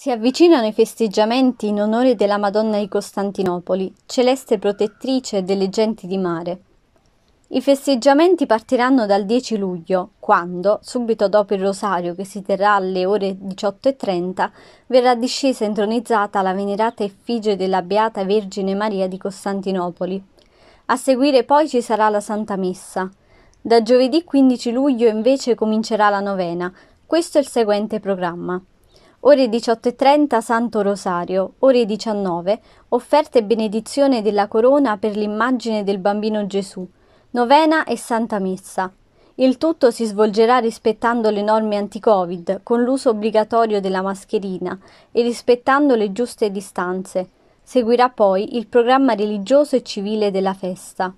Si avvicinano i festeggiamenti in onore della Madonna di Costantinopoli, celeste protettrice delle genti di mare. I festeggiamenti partiranno dal 10 luglio, quando, subito dopo il rosario che si terrà alle ore 18.30, verrà discesa e intronizzata la venerata effigie della Beata Vergine Maria di Costantinopoli. A seguire poi ci sarà la Santa Messa. Da giovedì 15 luglio invece comincerà la novena. Questo è il seguente programma ore 18.30 Santo Rosario, ore 19 offerta e benedizione della corona per l'immagine del bambino Gesù, novena e santa messa. Il tutto si svolgerà rispettando le norme anti-Covid, con l'uso obbligatorio della mascherina e rispettando le giuste distanze. Seguirà poi il programma religioso e civile della festa.